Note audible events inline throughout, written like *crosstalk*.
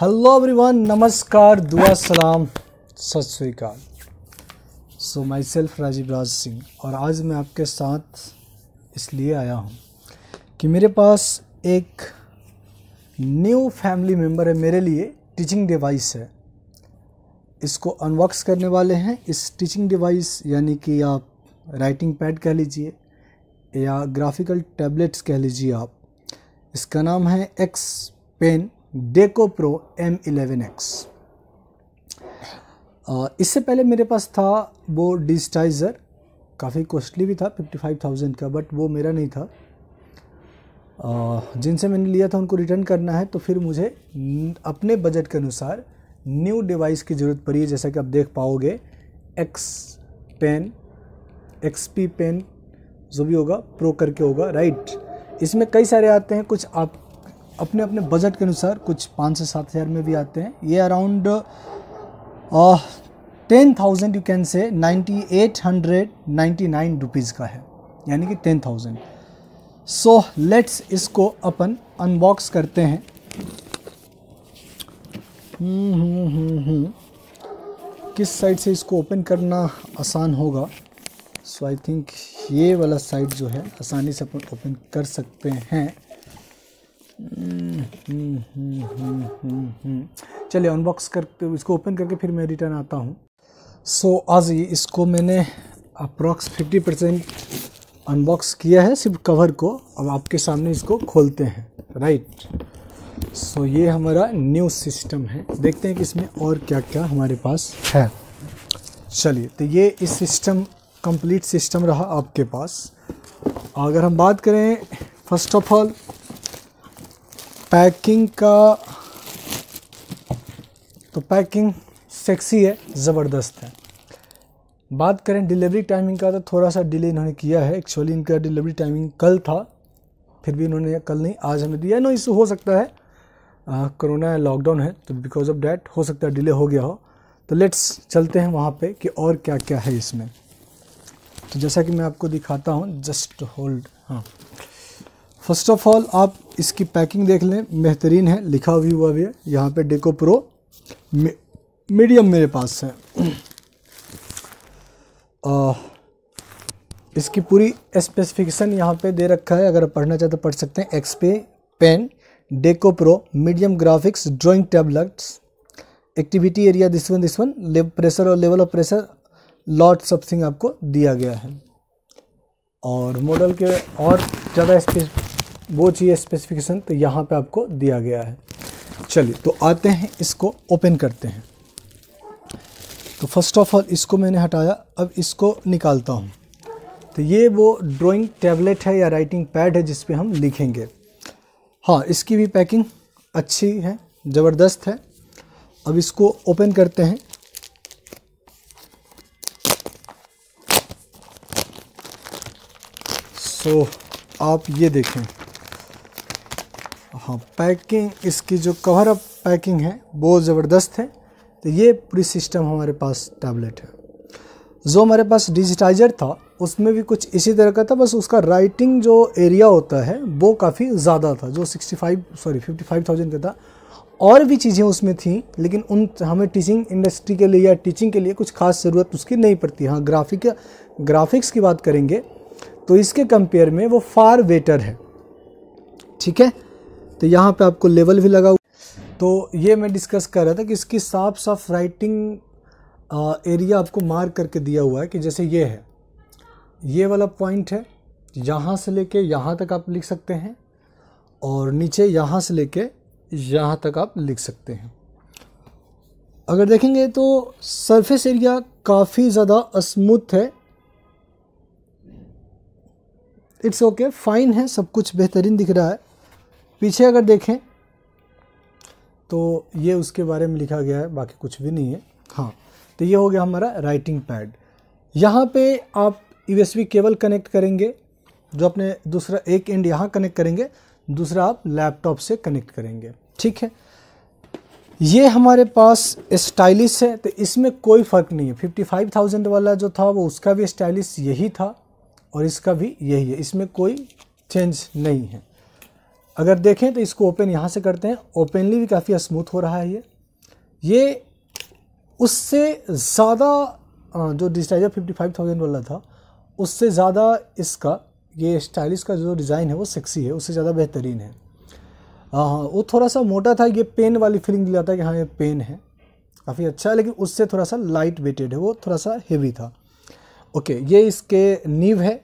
hello everyone नमस्कार दुआ सलाम सत श्रीकाल so myself Rajeev Raj Singh और आज मैं आपके साथ इसलिए आया हूँ कि मेरे पास एक न्यू फैमिली मेम्बर है मेरे लिए टीचिंग डिवाइस है इसको अनबॉक्स करने वाले हैं इस टीचिंग डिवाइस यानी कि आप राइटिंग पैड कह लीजिए या ग्राफिकल टैबलेट्स कह लीजिए आप इसका नाम है X pen deco pro M eleven X इससे पहले मेरे पास था वो डिजिटाइज़र काफ़ी कॉस्टली भी था फिफ्टी फाइव थाउजेंड का बट वो मेरा नहीं था जिनसे मैंने लिया था उनको रिटर्न करना है तो फिर मुझे अपने बजट के अनुसार न्यू डिवाइस की ज़रूरत पड़ी है जैसा कि आप देख पाओगे X pen X P pen जो भी होगा प्रो करके होगा राइट इसमें कई सारे आते हैं कुछ आप अपने अपने बजट के अनुसार कुछ पाँच से सात हज़ार में भी आते हैं ये around ten thousand you can say ninety eight hundred ninety nine rupees का है यानी कि टेन थाउजेंड सो लेट्स इसको अपन अनबॉक्स करते हैं हम्म, हम्म, हम्म, किस साइड से इसको ओपन करना आसान होगा सो आई थिंक ये वाला साइड जो है आसानी से अपन ओपन कर सकते हैं चलिए अनबॉक्स करके इसको ओपन करके फिर मैं रिटर्न आता हूँ सो so, आज इसको मैंने अप्रॉक्स फिफ्टी परसेंट अनबॉक्स किया है सिर्फ कवर को अब आपके सामने इसको खोलते हैं राइट सो so, ये हमारा न्यू सिस्टम है देखते हैं कि इसमें और क्या क्या हमारे पास है चलिए तो ये इस सिस्टम कंप्लीट सिस्टम रहा आपके पास अगर हम बात करें फर्स्ट ऑफ ऑल पैकिंग का तो पैकिंग सेक्सी है ज़बरदस्त है बात करें डिलीवरी टाइमिंग का तो थोड़ा सा डिले इन्होंने किया है एक्चुअली इनका डिलीवरी टाइमिंग कल था फिर भी इन्होंने कल नहीं आज हमें दिया नो इशू हो सकता है कोरोना है लॉकडाउन है तो बिकॉज ऑफ डैट हो सकता है डिले हो गया हो तो लेट्स चलते हैं वहाँ पे कि और क्या क्या है इसमें तो जैसा कि मैं आपको दिखाता हूँ जस्ट होल्ड हाँ फर्स्ट ऑफ ऑल आप इसकी पैकिंग देख लें बेहतरीन है लिखा भी हुआ भी है यहाँ पे डेको प्रो मीडियम मेरे पास है आ, इसकी पूरी स्पेसिफिकेशन यहाँ पे दे रखा है अगर आप पढ़ना चाहते तो पढ़ सकते हैं X P pen deco pro medium graphics drawing tablets activity area this one this one pressure और level of pressure lot thing आपको दिया गया है और मॉडल के और ज़्यादा वो चाहिए स्पेसिफिकेशन तो यहाँ पे आपको दिया गया है चलिए तो आते हैं इसको ओपन करते हैं तो फर्स्ट ऑफ ऑल इसको मैंने हटाया अब इसको निकालता हूँ तो ये वो ड्राइंग टैबलेट है या राइटिंग पैड है जिस पे हम लिखेंगे हाँ इसकी भी पैकिंग अच्छी है ज़बरदस्त है अब इसको ओपन करते हैं सो आप ये देखें हाँ पैकिंग इसकी जो कवर अप पैकिंग है वो ज़बरदस्त है तो ये पूरी सिस्टम हमारे पास टैबलेट है जो हमारे पास डिजिटाइजर था उसमें भी कुछ इसी तरह का था बस उसका राइटिंग जो एरिया होता है वो काफ़ी ज़्यादा था जो 65 सॉरी 55,000 का था और भी चीज़ें उसमें थी लेकिन उन हमें टीचिंग इंडस्ट्री के लिए या टीचिंग के लिए कुछ खास ज़रूरत उसकी नहीं पड़ती हाँ ग्राफिक ग्राफिक्स की बात करेंगे तो इसके कंपेयर में वो फार बेटर है ठीक है तो यहाँ पे आपको लेवल भी लगा तो ये मैं डिस्कस कर रहा था कि इसकी साफ साफ राइटिंग एरिया आपको मार्क करके दिया हुआ है कि जैसे ये है ये वाला पॉइंट है यहाँ से लेके यहाँ तक आप लिख सकते हैं और नीचे यहाँ से लेके यहाँ तक आप लिख सकते हैं अगर देखेंगे तो सरफेस एरिया काफ़ी ज़्यादा स्मूथ है इट्स ओके फाइन है सब कुछ बेहतरीन दिख रहा है पीछे अगर देखें तो ये उसके बारे में लिखा गया है बाकी कुछ भी नहीं है हाँ तो ये हो गया हमारा राइटिंग पैड यहाँ पे आप यू केबल कनेक्ट करेंगे जो अपने दूसरा एक एंड यहाँ कनेक्ट करेंगे दूसरा आप लैपटॉप से कनेक्ट करेंगे ठीक है ये हमारे पास स्टाइलिश है तो इसमें कोई फ़र्क नहीं है फिफ्टी फाइव थाउजेंड वाला जो था वो उसका भी स्टाइलिश यही था और इसका भी यही है इसमें कोई चेंज नहीं है अगर देखें तो इसको ओपन यहाँ से करते हैं ओपनली भी काफ़ी स्मूथ हो रहा है ये ये उससे ज़्यादा जो डिजिटाइजर फिफ्टी फाइव थाउजेंड वाला था उससे ज़्यादा इसका ये स्टाइलिश का जो डिज़ाइन है वो सेक्सी है उससे ज़्यादा बेहतरीन है आ, वो थोड़ा सा मोटा था ये पेन वाली फीलिंग दिलाता है कि हाँ ये पेन है काफ़ी अच्छा है लेकिन उससे थोड़ा सा लाइट वेटेड है वो थोड़ा सा हेवी था ओके ये इसके नीव है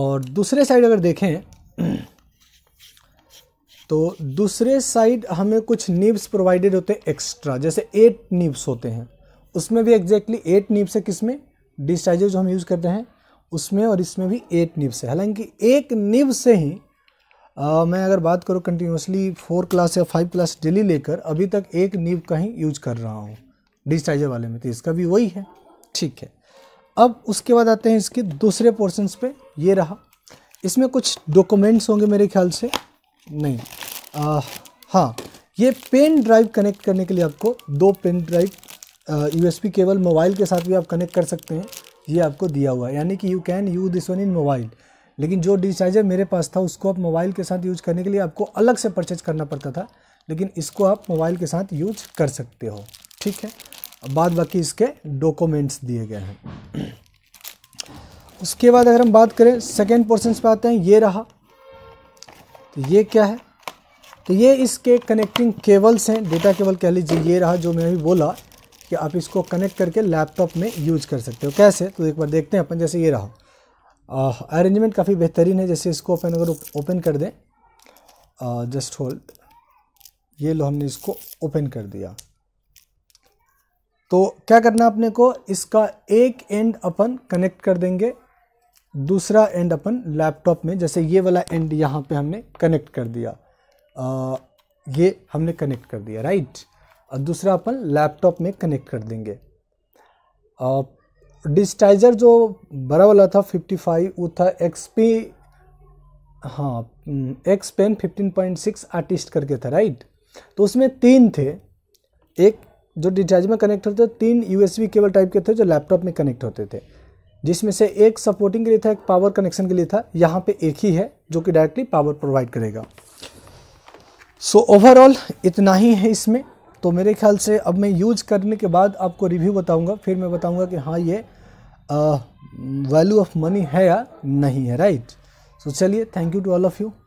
और दूसरे साइड अगर देखें तो दूसरे साइड हमें कुछ निब्स प्रोवाइडेड होते हैं एक्स्ट्रा जैसे एट निब्स होते हैं उसमें भी एक्जैक्टली एट निब्स है किस में डिस्चार्जर जो हम यूज़ करते हैं उसमें और इसमें भी एट निब्स है हालांकि एक निब से ही आ, मैं अगर बात करूँ कंटिन्यूसली फोर क्लास या फाइव क्लास डेली लेकर अभी तक एक निब का ही यूज कर रहा हूँ डिस्चार्जर वाले में तो इसका भी वही है ठीक है अब उसके बाद आते हैं इसके दूसरे पोर्शंस पे ये रहा इसमें कुछ डॉक्यूमेंट्स होंगे मेरे ख्याल से नहीं आ, हाँ ये पेन ड्राइव कनेक्ट करने के लिए आपको दो pen drive USB cable mobile के साथ भी आप कनेक्ट कर सकते हैं ये आपको दिया हुआ है यानी कि you can use this one in mobile लेकिन जो डिसाइजर मेरे पास था उसको आप मोबाइल के साथ यूज करने के लिए आपको अलग से परचेज करना पड़ता था लेकिन इसको आप मोबाइल के साथ यूज कर सकते हो ठीक है बाद बाकी इसके डॉक्यूमेंट्स दिए गए हैं *clears throat* उसके बाद अगर हम बात करें सेकेंड पोर्सन पे आते हैं ये रहा तो ये क्या है तो ये इसके कनेक्टिंग केबल्स हैं डेटा केबल कह लीजिए ये रहा जो मैं अभी बोला कि आप इसको कनेक्ट करके लैपटॉप में यूज़ कर सकते हो कैसे तो एक बार देखते हैं अपन जैसे ये रहा अरेंजमेंट काफ़ी बेहतरीन है जैसे इसको अपन अगर ओपन कर दें जस्ट होल्ड ये लो हमने इसको ओपन कर दिया तो क्या करना अपने को इसका एक एंड अपन कनेक्ट कर देंगे दूसरा एंड अपन लैपटॉप में जैसे ये वाला एंड यहाँ पे हमने कनेक्ट कर दिया आ, ये हमने कनेक्ट कर दिया राइट और दूसरा अपन लैपटॉप में कनेक्ट कर देंगे डिस्टाइजर जो बड़ा वाला था 55 वो था एक्सपी हाँ एक्स पेन 15.6 आर्टिस्ट करके था राइट तो उसमें तीन थे एक जो डिस्चार्ज में कनेक्ट होते थे तीन यूएसबी केबल टाइप के थे जो लैपटॉप में कनेक्ट होते थे जिसमें से एक सपोर्टिंग के लिए था एक पावर कनेक्शन के लिए था यहाँ पे एक ही है जो कि डायरेक्टली पावर प्रोवाइड करेगा सो so, ओवरऑल इतना ही है इसमें तो मेरे ख्याल से अब मैं यूज करने के बाद आपको रिव्यू बताऊंगा फिर मैं बताऊंगा कि हाँ ये वैल्यू ऑफ मनी है या नहीं है राइट सो चलिए thank you to all of you